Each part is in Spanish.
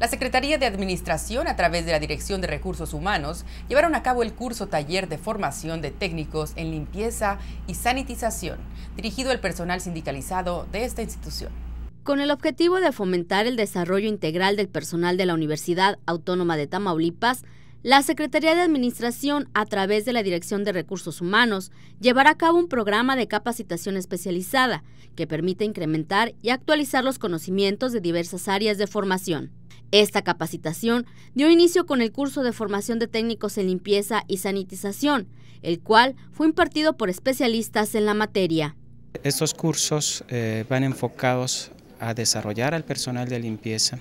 La Secretaría de Administración, a través de la Dirección de Recursos Humanos, llevaron a cabo el curso taller de formación de técnicos en limpieza y sanitización, dirigido al personal sindicalizado de esta institución. Con el objetivo de fomentar el desarrollo integral del personal de la Universidad Autónoma de Tamaulipas, la Secretaría de Administración, a través de la Dirección de Recursos Humanos, llevará a cabo un programa de capacitación especializada que permite incrementar y actualizar los conocimientos de diversas áreas de formación. Esta capacitación dio inicio con el curso de formación de técnicos en limpieza y sanitización, el cual fue impartido por especialistas en la materia. Estos cursos eh, van enfocados a desarrollar al personal de limpieza,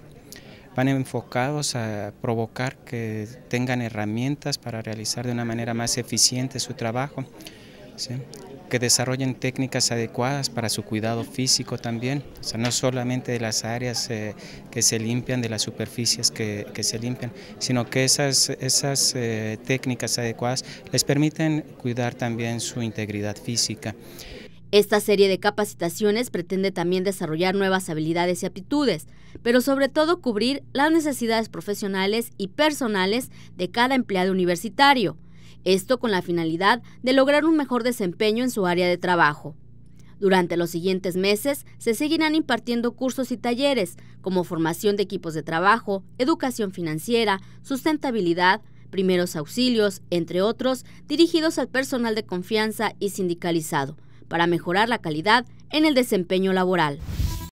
van enfocados a provocar que tengan herramientas para realizar de una manera más eficiente su trabajo, que desarrollen técnicas adecuadas para su cuidado físico también, sea, no solamente de las áreas eh, que se limpian, de las superficies que, se limpian, sino que esas, eh, técnicas adecuadas les permiten cuidar también su integridad física. Esta serie de capacitaciones pretende también desarrollar nuevas habilidades y aptitudes, pero sobre todo cubrir las necesidades profesionales y personales de cada empleado universitario esto con la finalidad de lograr un mejor desempeño en su área de trabajo. Durante los siguientes meses se seguirán impartiendo cursos y talleres como formación de equipos de trabajo, educación financiera, sustentabilidad, primeros auxilios, entre otros, dirigidos al personal de confianza y sindicalizado, para mejorar la calidad en el desempeño laboral.